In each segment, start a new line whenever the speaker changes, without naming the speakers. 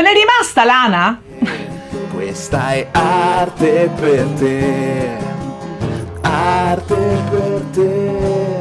Ve è rimasta l'ana? Questa è arte per te. Arte per te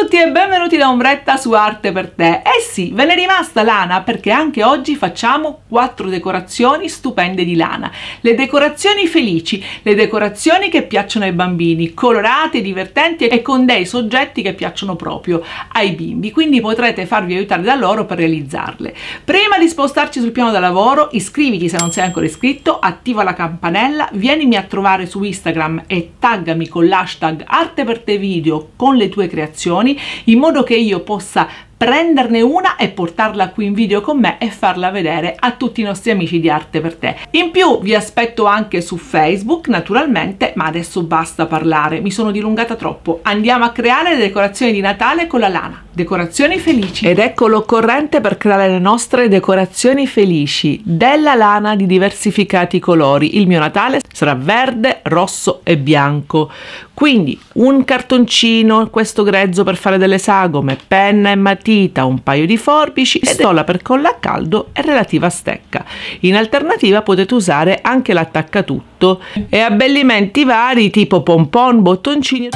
tutti e benvenuti da Ombretta su Arte per te. Eh sì, ve ne è rimasta lana perché anche oggi facciamo quattro decorazioni stupende di lana. Le decorazioni felici, le decorazioni che piacciono ai bambini, colorate, divertenti e con dei soggetti che piacciono proprio ai bimbi, quindi potrete farvi aiutare da loro per realizzarle. Prima di spostarci sul piano da lavoro, iscriviti se non sei ancora iscritto, attiva la campanella, vienimi a trovare su Instagram e taggami con l'hashtag Arte per te video con le tue creazioni in modo che io possa prenderne una e portarla qui in video con me e farla vedere a tutti i nostri amici di Arte per te. In più vi aspetto anche su Facebook naturalmente, ma adesso basta parlare, mi sono dilungata troppo. Andiamo a creare le decorazioni di Natale con la lana. Decorazioni felici. Ed ecco l'occorrente per creare le nostre decorazioni felici della lana di diversificati colori. Il mio Natale sarà verde, rosso e bianco. Quindi un cartoncino, questo grezzo per fare delle sagome, penna e matita matita un paio di forbici, stola per colla a caldo e relativa stecca. In alternativa potete usare anche l'attaccatutto e abbellimenti vari tipo pompon, bottoncini...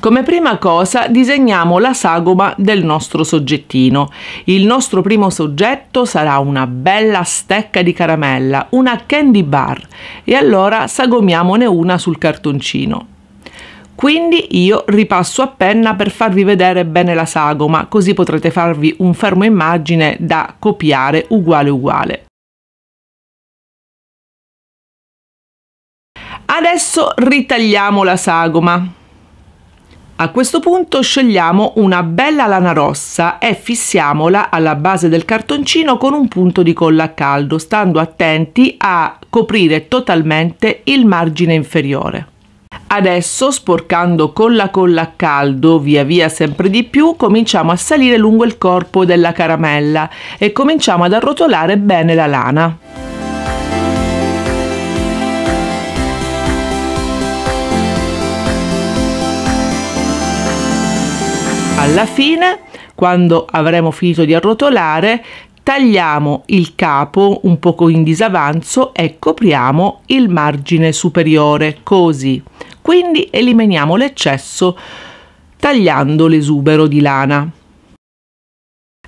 Come prima cosa disegniamo la sagoma del nostro soggettino. Il nostro primo soggetto sarà una bella stecca di caramella, una candy bar e allora sagomiamone una sul cartoncino. Quindi io ripasso a penna per farvi vedere bene la sagoma, così potrete farvi un fermo immagine da copiare uguale uguale. Adesso ritagliamo la sagoma. A questo punto scegliamo una bella lana rossa e fissiamola alla base del cartoncino con un punto di colla a caldo, stando attenti a coprire totalmente il margine inferiore. Adesso, sporcando con la colla a caldo via via sempre di più, cominciamo a salire lungo il corpo della caramella e cominciamo ad arrotolare bene la lana. Alla fine, quando avremo finito di arrotolare, tagliamo il capo un poco in disavanzo e copriamo il margine superiore, così. Quindi eliminiamo l'eccesso tagliando l'esubero di lana.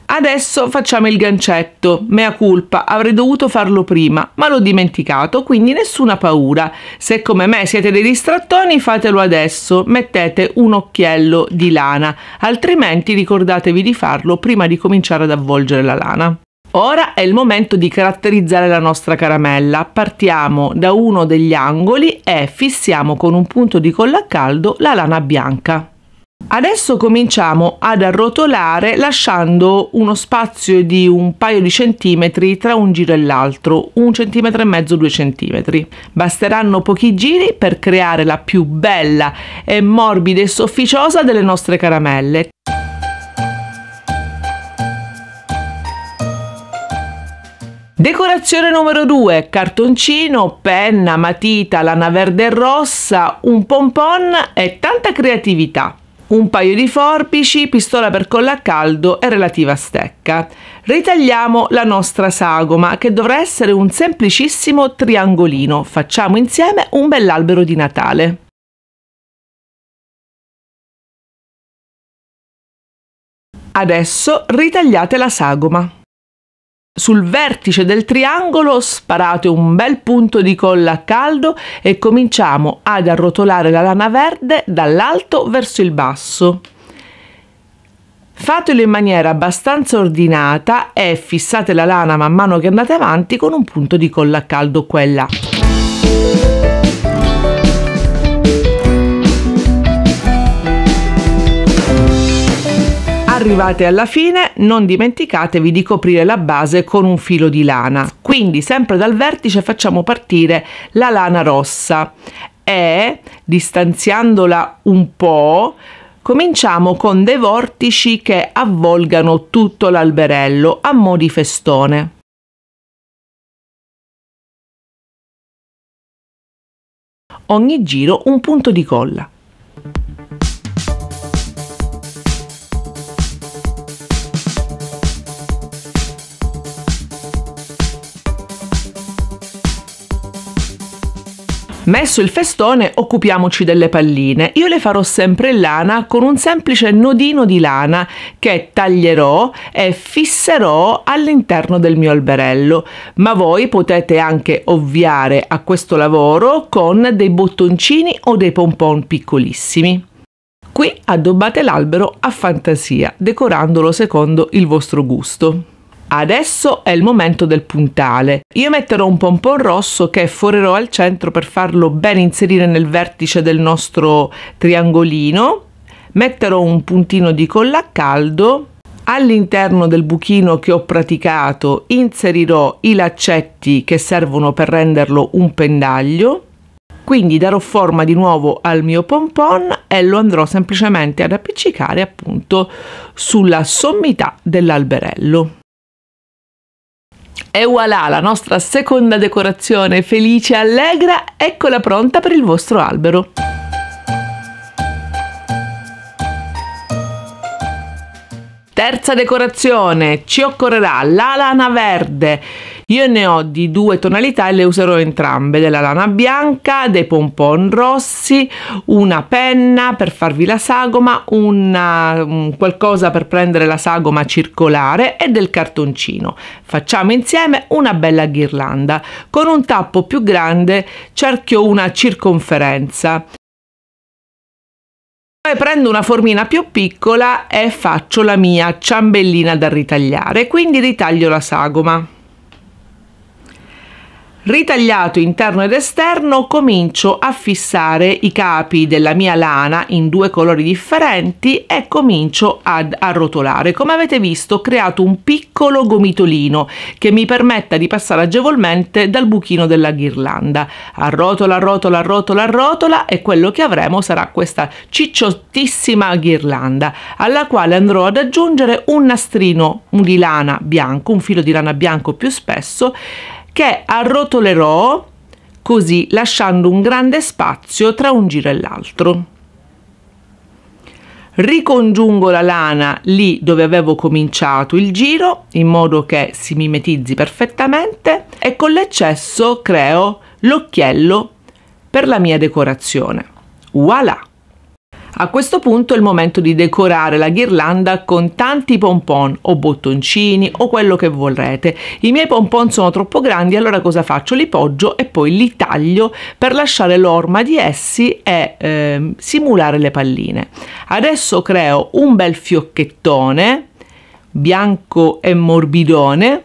Adesso facciamo il gancetto. Mea culpa, avrei dovuto farlo prima, ma l'ho dimenticato, quindi nessuna paura. Se come me siete dei distrattoni, fatelo adesso. Mettete un occhiello di lana, altrimenti ricordatevi di farlo prima di cominciare ad avvolgere la lana. Ora è il momento di caratterizzare la nostra caramella. Partiamo da uno degli angoli e fissiamo con un punto di colla a caldo la lana bianca. Adesso cominciamo ad arrotolare lasciando uno spazio di un paio di centimetri tra un giro e l'altro, un centimetro e mezzo, due centimetri. Basteranno pochi giri per creare la più bella e morbida e sofficiosa delle nostre caramelle. Decorazione numero 2, cartoncino, penna, matita, lana verde e rossa, un pompon e tanta creatività. Un paio di forbici, pistola per colla a caldo e relativa stecca. Ritagliamo la nostra sagoma che dovrà essere un semplicissimo triangolino. Facciamo insieme un bell'albero di Natale. Adesso ritagliate la sagoma. Sul vertice del triangolo sparate un bel punto di colla a caldo e cominciamo ad arrotolare la lana verde dall'alto verso il basso. Fatelo in maniera abbastanza ordinata e fissate la lana man mano che andate avanti con un punto di colla a caldo qua e là. Arrivate alla fine, non dimenticatevi di coprire la base con un filo di lana. Quindi sempre dal vertice facciamo partire la lana rossa e distanziandola un po' cominciamo con dei vortici che avvolgano tutto l'alberello a mo' di festone. Ogni giro un punto di colla. Messo il festone occupiamoci delle palline. Io le farò sempre in lana con un semplice nodino di lana che taglierò e fisserò all'interno del mio alberello. Ma voi potete anche ovviare a questo lavoro con dei bottoncini o dei pompon piccolissimi. Qui addobbate l'albero a fantasia, decorandolo secondo il vostro gusto. Adesso è il momento del puntale. Io metterò un pompon rosso che forerò al centro per farlo ben inserire nel vertice del nostro triangolino. Metterò un puntino di colla a caldo. All'interno del buchino che ho praticato inserirò i laccetti che servono per renderlo un pendaglio. Quindi darò forma di nuovo al mio pompon e lo andrò semplicemente ad appiccicare appunto sulla sommità dell'alberello. E voilà, la nostra seconda decorazione felice e allegra, eccola pronta per il vostro albero. Terza decorazione, ci occorrerà la lana verde io ne ho di due tonalità e le userò entrambe, della lana bianca, dei pompon rossi, una penna per farvi la sagoma, una, qualcosa per prendere la sagoma circolare e del cartoncino. Facciamo insieme una bella ghirlanda. Con un tappo più grande cerchio una circonferenza. Poi prendo una formina più piccola e faccio la mia ciambellina da ritagliare, quindi ritaglio la sagoma. Ritagliato interno ed esterno comincio a fissare i capi della mia lana in due colori differenti e comincio ad arrotolare. Come avete visto ho creato un piccolo gomitolino che mi permetta di passare agevolmente dal buchino della ghirlanda. Arrotola, arrotola, arrotola, arrotola e quello che avremo sarà questa cicciottissima ghirlanda alla quale andrò ad aggiungere un nastrino di lana bianco, un filo di lana bianco più spesso che arrotolerò così lasciando un grande spazio tra un giro e l'altro. Ricongiungo la lana lì dove avevo cominciato il giro in modo che si mimetizzi perfettamente e con l'eccesso creo l'occhiello per la mia decorazione. Voilà! A questo punto è il momento di decorare la ghirlanda con tanti pompon o bottoncini o quello che vorrete. I miei pompon sono troppo grandi, allora cosa faccio? Li poggio e poi li taglio per lasciare l'orma di essi e eh, simulare le palline. Adesso creo un bel fiocchettone bianco e morbidone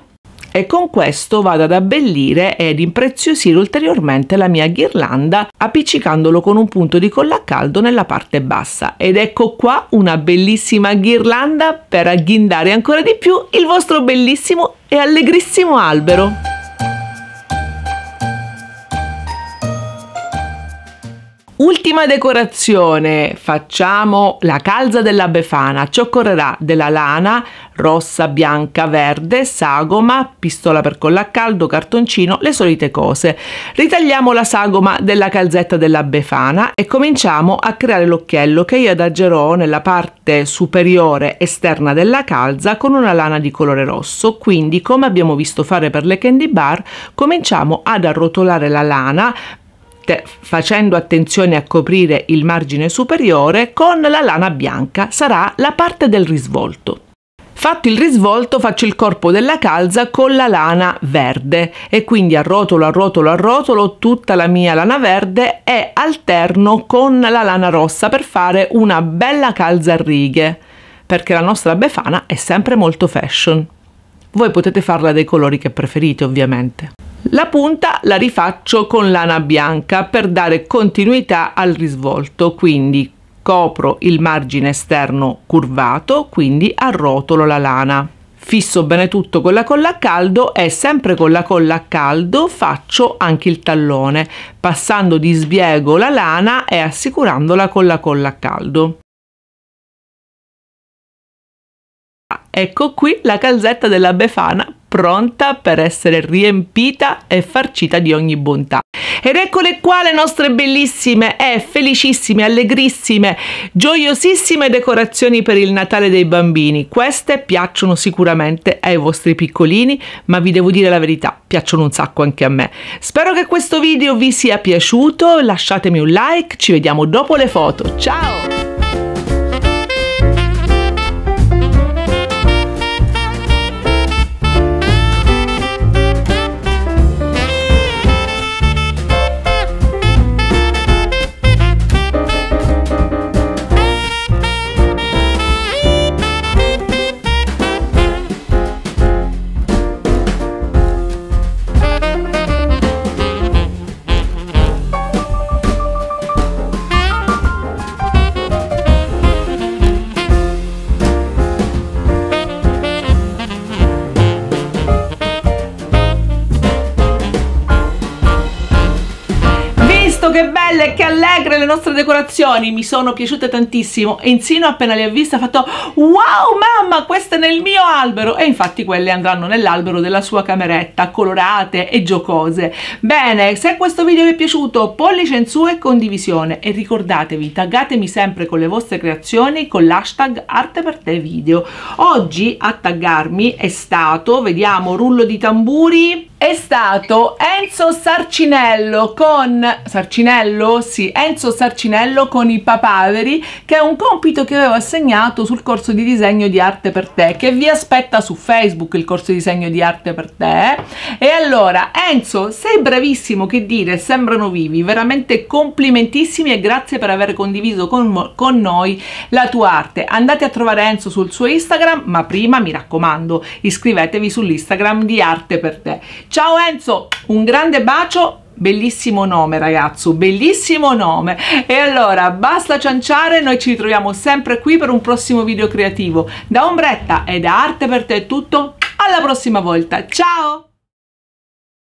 e con questo vado ad abbellire ed impreziosire ulteriormente la mia ghirlanda appiccicandolo con un punto di colla a caldo nella parte bassa ed ecco qua una bellissima ghirlanda per agghindare ancora di più il vostro bellissimo e allegrissimo albero. Ultima decorazione, facciamo la calza della befana, ci occorrerà della lana rossa, bianca, verde, sagoma, pistola per colla a caldo, cartoncino, le solite cose. Ritagliamo la sagoma della calzetta della befana e cominciamo a creare l'occhiello che io adagerò nella parte superiore esterna della calza con una lana di colore rosso, quindi come abbiamo visto fare per le candy bar cominciamo ad arrotolare la lana te, facendo attenzione a coprire il margine superiore con la lana bianca, sarà la parte del risvolto. Fatto il risvolto faccio il corpo della calza con la lana verde e quindi arrotolo, arrotolo, arrotolo tutta la mia lana verde e alterno con la lana rossa per fare una bella calza a righe perché la nostra befana è sempre molto fashion. Voi potete farla dei colori che preferite ovviamente. La punta la rifaccio con lana bianca per dare continuità al risvolto, quindi copro il margine esterno curvato, quindi arrotolo la lana. Fisso bene tutto con la colla a caldo e sempre con la colla a caldo faccio anche il tallone, passando di sbiego la lana e assicurandola con la colla a caldo. Ecco qui la calzetta della Befana pronta per essere riempita e farcita di ogni bontà. Ed eccole qua le nostre bellissime e eh, felicissime, allegrissime, gioiosissime decorazioni per il Natale dei bambini. Queste piacciono sicuramente ai vostri piccolini, ma vi devo dire la verità, piacciono un sacco anche a me. Spero che questo video vi sia piaciuto, lasciatemi un like, ci vediamo dopo le foto. Ciao! delle nostre decorazioni mi sono piaciute tantissimo e Insino appena le ha viste ha fatto wow mamma questa è nel mio albero e infatti quelle andranno nell'albero della sua cameretta colorate e giocose bene se questo video vi è piaciuto pollice in su e condivisione e ricordatevi taggatemi sempre con le vostre creazioni con l'hashtag arte per te video oggi a taggarmi è stato vediamo rullo di tamburi è stato Enzo Sarcinello con Sarcinello, sì, Enzo Sarcinello con i papaveri, che è un compito che avevo assegnato sul corso di disegno di arte per te, che vi aspetta su Facebook il corso di disegno di arte per te. E allora, Enzo, sei bravissimo, che dire, sembrano vivi, veramente complimentissimi e grazie per aver condiviso con, con noi la tua arte. Andate a trovare Enzo sul suo Instagram, ma prima mi raccomando, iscrivetevi sull'Instagram di Arte per te. Ciao Enzo, un grande bacio bellissimo nome ragazzo bellissimo nome e allora basta cianciare noi ci ritroviamo sempre qui per un prossimo video creativo da ombretta e da arte per te è tutto alla prossima volta ciao